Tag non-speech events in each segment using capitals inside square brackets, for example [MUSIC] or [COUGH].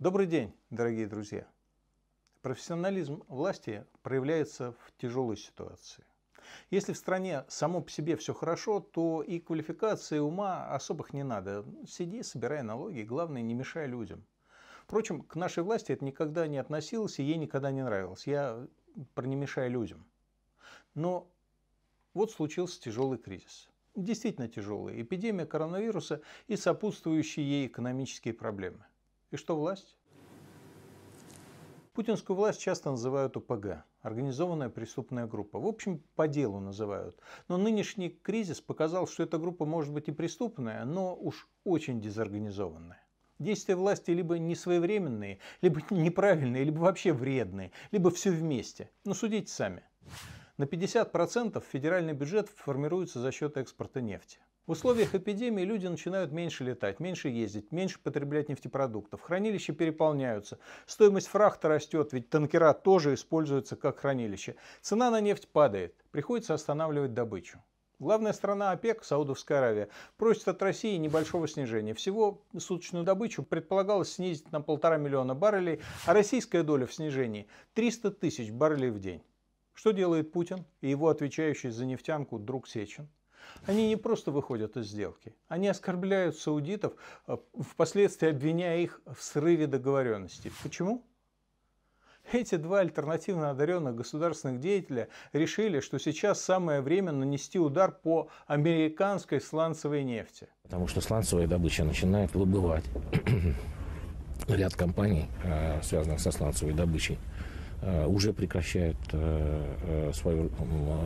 Добрый день, дорогие друзья! Профессионализм власти проявляется в тяжелой ситуации. Если в стране само по себе все хорошо, то и квалификации ума особых не надо. Сиди, собирай налоги, главное, не мешай людям. Впрочем, к нашей власти это никогда не относилось и ей никогда не нравилось. Я про не мешая людям. Но вот случился тяжелый кризис. Действительно тяжелый. Эпидемия коронавируса и сопутствующие ей экономические проблемы – и что власть? Путинскую власть часто называют ОПГ – организованная преступная группа. В общем, по делу называют. Но нынешний кризис показал, что эта группа может быть и преступная, но уж очень дезорганизованная. Действия власти либо не своевременные, либо [LAUGHS] неправильные, либо вообще вредные, либо все вместе. Но ну, судите сами. На 50% федеральный бюджет формируется за счет экспорта нефти. В условиях эпидемии люди начинают меньше летать, меньше ездить, меньше потреблять нефтепродуктов. Хранилища переполняются. Стоимость фрахта растет, ведь танкера тоже используются как хранилище. Цена на нефть падает. Приходится останавливать добычу. Главная страна ОПЕК, Саудовская Аравия, просит от России небольшого снижения. Всего суточную добычу предполагалось снизить на полтора миллиона баррелей, а российская доля в снижении – 300 тысяч баррелей в день. Что делает Путин и его отвечающий за нефтянку друг Сечин? Они не просто выходят из сделки, они оскорбляют саудитов, э, впоследствии обвиняя их в срыве договоренности. Почему? Эти два альтернативно одаренных государственных деятеля решили, что сейчас самое время нанести удар по американской сланцевой нефти. Потому что сланцевая добыча начинает выбывать. [CLEARS THROAT] Ряд компаний, э, связанных со сланцевой добычей, Э, уже прекращают э, э, свою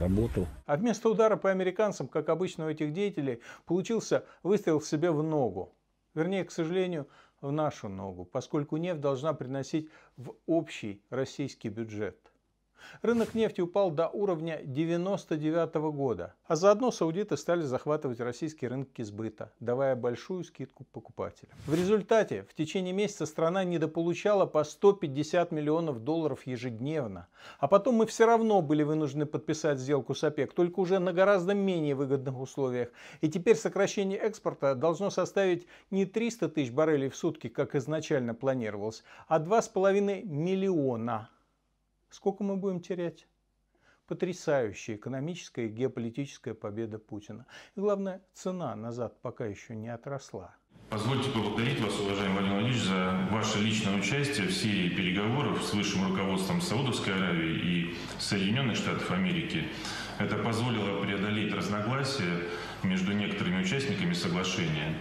работу. А вместо удара по американцам, как обычно у этих деятелей, получился выстрел себе в ногу. Вернее, к сожалению, в нашу ногу, поскольку нефть должна приносить в общий российский бюджет. Рынок нефти упал до уровня 1999 года, а заодно саудиты стали захватывать российские рынки сбыта, давая большую скидку покупателям. В результате в течение месяца страна недополучала по 150 миллионов долларов ежедневно, а потом мы все равно были вынуждены подписать сделку с ОПЕК, только уже на гораздо менее выгодных условиях. И теперь сокращение экспорта должно составить не 300 тысяч баррелей в сутки, как изначально планировалось, а 2,5 миллиона Сколько мы будем терять? Потрясающая экономическая и геополитическая победа Путина. И главное, цена назад пока еще не отросла. Позвольте поблагодарить вас, уважаемый Владимир Владимирович, за ваше личное участие в серии переговоров с высшим руководством Саудовской Аравии и Соединенных Штатов Америки. Это позволило преодолеть разногласия между некоторыми участниками соглашения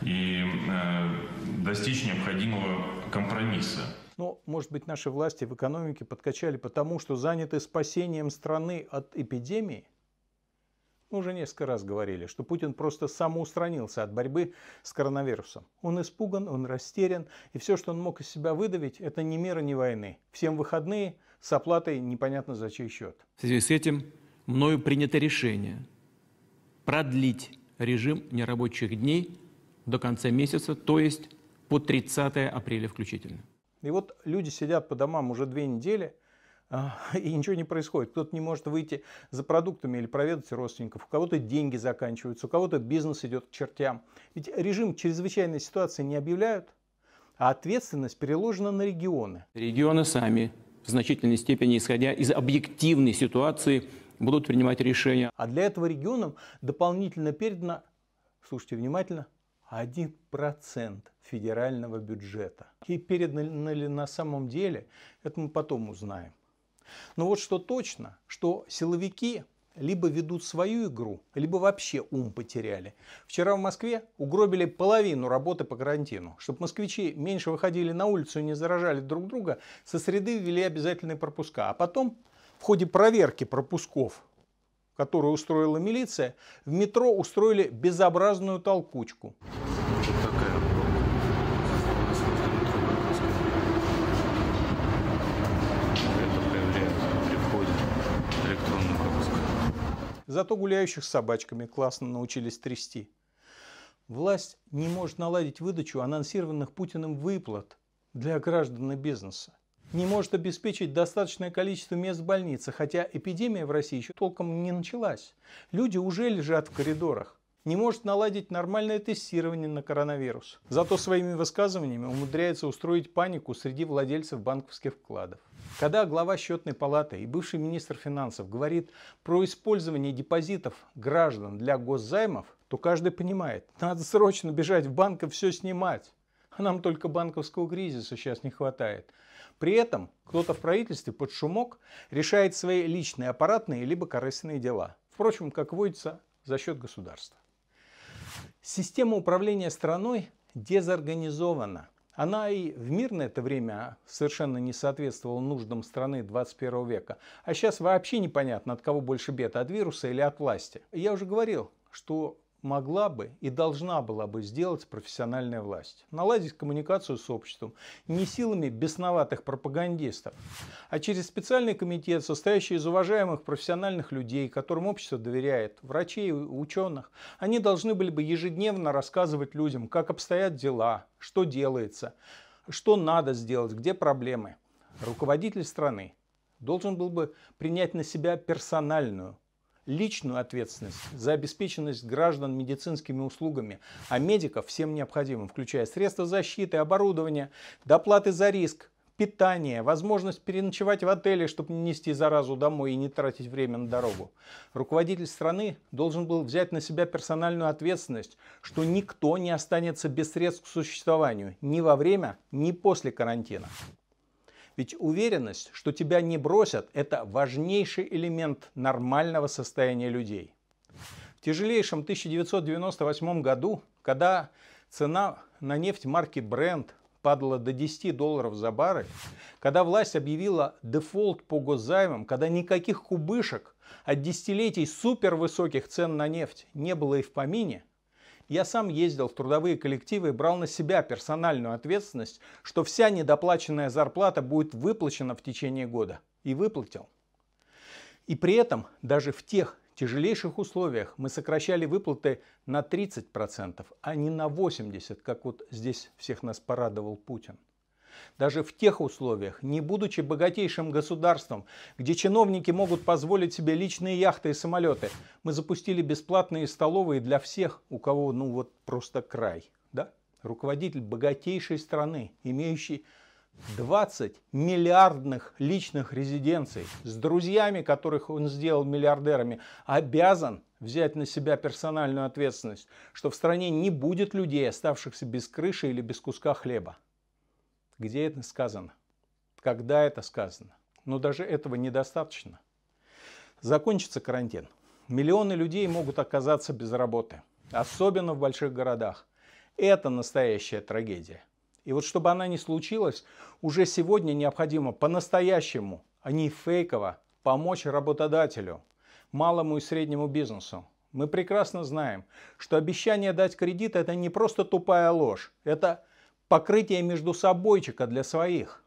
и э, достичь необходимого компромисса. Но, может быть, наши власти в экономике подкачали потому, что заняты спасением страны от эпидемии? Мы уже несколько раз говорили, что Путин просто самоустранился от борьбы с коронавирусом. Он испуган, он растерян, и все, что он мог из себя выдавить, это ни мира, ни войны. Всем выходные с оплатой непонятно за чей счет. В связи с этим мною принято решение продлить режим нерабочих дней до конца месяца, то есть по 30 апреля включительно. И вот люди сидят по домам уже две недели, а, [LAUGHS] и ничего не происходит. Кто-то не может выйти за продуктами или проведать родственников, у кого-то деньги заканчиваются, у кого-то бизнес идет к чертям. Ведь режим чрезвычайной ситуации не объявляют, а ответственность переложена на регионы. Регионы сами, в значительной степени исходя из объективной ситуации, будут принимать решения. А для этого регионам дополнительно передано, слушайте внимательно, 1% федерального бюджета. и Теперь ли на самом деле, это мы потом узнаем. Но вот что точно, что силовики либо ведут свою игру, либо вообще ум потеряли. Вчера в Москве угробили половину работы по карантину. Чтобы москвичи меньше выходили на улицу и не заражали друг друга, со среды ввели обязательные пропуска. А потом, в ходе проверки пропусков, которую устроила милиция, в метро устроили безобразную толкучку. Зато гуляющих с собачками классно научились трясти. Власть не может наладить выдачу анонсированных Путиным выплат для граждан и бизнеса. Не может обеспечить достаточное количество мест в больнице, хотя эпидемия в России еще толком не началась. Люди уже лежат в коридорах не может наладить нормальное тестирование на коронавирус. Зато своими высказываниями умудряется устроить панику среди владельцев банковских вкладов. Когда глава счетной палаты и бывший министр финансов говорит про использование депозитов граждан для госзаймов, то каждый понимает, надо срочно бежать в банк и все снимать. А нам только банковского кризиса сейчас не хватает. При этом кто-то в правительстве под шумок решает свои личные аппаратные либо корыстные дела. Впрочем, как водится, за счет государства. Система управления страной дезорганизована. Она и в мирное это время совершенно не соответствовала нуждам страны 21 века. А сейчас вообще непонятно, от кого больше бед, от вируса или от власти. Я уже говорил, что могла бы и должна была бы сделать профессиональная власть. Наладить коммуникацию с обществом не силами бесноватых пропагандистов, а через специальный комитет, состоящий из уважаемых профессиональных людей, которым общество доверяет, врачей, ученых. Они должны были бы ежедневно рассказывать людям, как обстоят дела, что делается, что надо сделать, где проблемы. Руководитель страны должен был бы принять на себя персональную личную ответственность за обеспеченность граждан медицинскими услугами, а медиков всем необходимым, включая средства защиты, оборудование, доплаты за риск, питание, возможность переночевать в отеле, чтобы не нести заразу домой и не тратить время на дорогу. Руководитель страны должен был взять на себя персональную ответственность, что никто не останется без средств к существованию ни во время, ни после карантина. Ведь уверенность, что тебя не бросят, это важнейший элемент нормального состояния людей. В тяжелейшем 1998 году, когда цена на нефть марки Brent падала до 10 долларов за баррель, когда власть объявила дефолт по госзаймам, когда никаких кубышек от десятилетий супервысоких цен на нефть не было и в помине – я сам ездил в трудовые коллективы и брал на себя персональную ответственность, что вся недоплаченная зарплата будет выплачена в течение года. И выплатил. И при этом даже в тех тяжелейших условиях мы сокращали выплаты на 30%, а не на 80%, как вот здесь всех нас порадовал Путин. Даже в тех условиях, не будучи богатейшим государством, где чиновники могут позволить себе личные яхты и самолеты, мы запустили бесплатные столовые для всех, у кого ну вот просто край. Да? Руководитель богатейшей страны, имеющий 20 миллиардных личных резиденций с друзьями, которых он сделал миллиардерами, обязан взять на себя персональную ответственность, что в стране не будет людей, оставшихся без крыши или без куска хлеба где это сказано, когда это сказано. Но даже этого недостаточно. Закончится карантин. Миллионы людей могут оказаться без работы, особенно в больших городах. Это настоящая трагедия. И вот чтобы она не случилась, уже сегодня необходимо по-настоящему, а не фейково, помочь работодателю, малому и среднему бизнесу. Мы прекрасно знаем, что обещание дать кредит – это не просто тупая ложь, это покрытие между собойчика для своих.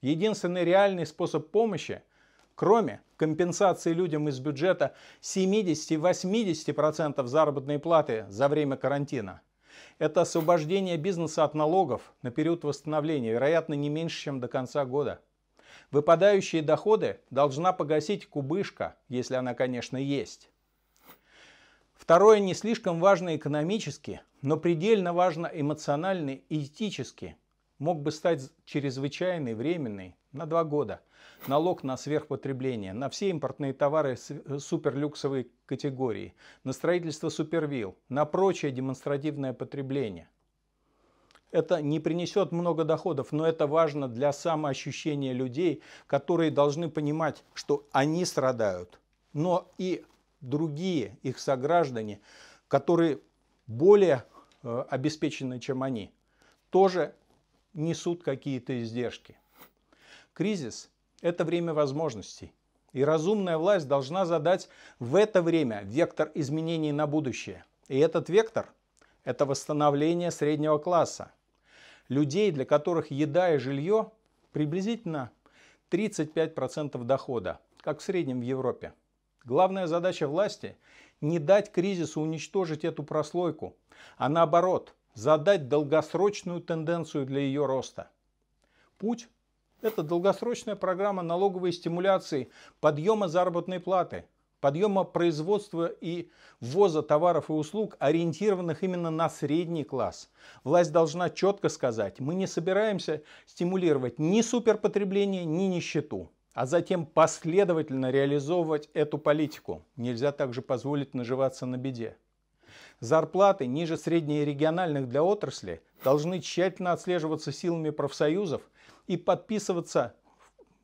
Единственный реальный способ помощи, кроме компенсации людям из бюджета 70-80% заработной платы за время карантина, это освобождение бизнеса от налогов на период восстановления, вероятно, не меньше, чем до конца года. Выпадающие доходы должна погасить кубышка, если она, конечно, есть. Второе не слишком важно экономически, но предельно важно эмоционально и этический, мог бы стать чрезвычайный, временный, на два года, налог на сверхпотребление, на все импортные товары э, суперлюксовой категории, на строительство супервилл, на прочее демонстративное потребление. Это не принесет много доходов, но это важно для самоощущения людей, которые должны понимать, что они страдают, но и другие их сограждане, которые более Э, обеспечены, чем они, тоже несут какие-то издержки. Кризис – это время возможностей. И разумная власть должна задать в это время вектор изменений на будущее. И этот вектор – это восстановление среднего класса. Людей, для которых еда и жилье приблизительно 35% дохода, как в среднем в Европе. Главная задача власти – не дать кризису уничтожить эту прослойку, а наоборот задать долгосрочную тенденцию для ее роста. Путь – это долгосрочная программа налоговой стимуляции подъема заработной платы, подъема производства и ввоза товаров и услуг, ориентированных именно на средний класс. Власть должна четко сказать, мы не собираемся стимулировать ни суперпотребление, ни нищету а затем последовательно реализовывать эту политику. Нельзя также позволить наживаться на беде. Зарплаты ниже среднерегиональных для отрасли должны тщательно отслеживаться силами профсоюзов и подписываться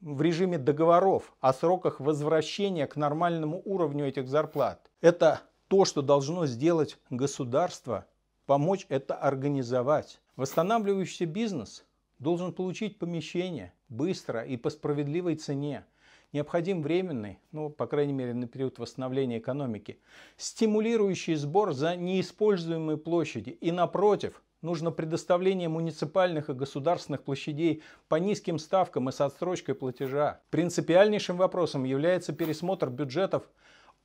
в режиме договоров о сроках возвращения к нормальному уровню этих зарплат. Это то, что должно сделать государство, помочь это организовать. Восстанавливающийся бизнес должен получить помещение быстро и по справедливой цене необходим временный, ну, по крайней мере, на период восстановления экономики, стимулирующий сбор за неиспользуемые площади и, напротив, Нужно предоставление муниципальных и государственных площадей по низким ставкам и с отсрочкой платежа. Принципиальнейшим вопросом является пересмотр бюджетов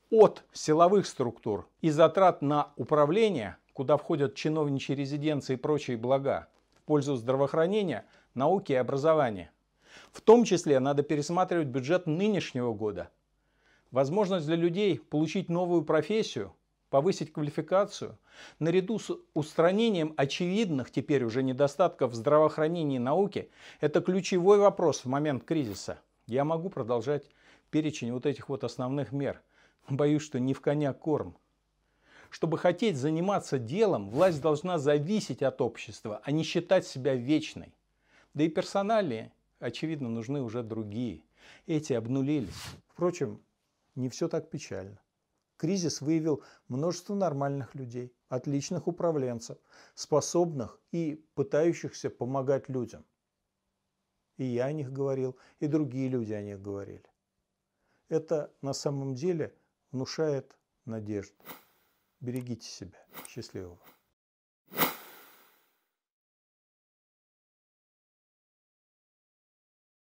от силовых структур и затрат на управление, куда входят чиновничьи резиденции и прочие блага, в пользу здравоохранения, науки и образования. В том числе надо пересматривать бюджет нынешнего года. Возможность для людей получить новую профессию, повысить квалификацию, наряду с устранением очевидных теперь уже недостатков здравоохранения и науки – это ключевой вопрос в момент кризиса. Я могу продолжать перечень вот этих вот основных мер. Боюсь, что не в коня корм. Чтобы хотеть заниматься делом, власть должна зависеть от общества, а не считать себя вечной. Да и персоналии очевидно, нужны уже другие. Эти обнулились. Впрочем, не все так печально. Кризис выявил множество нормальных людей, отличных управленцев, способных и пытающихся помогать людям. И я о них говорил, и другие люди о них говорили. Это на самом деле внушает надежду. Берегите себя. Счастливого.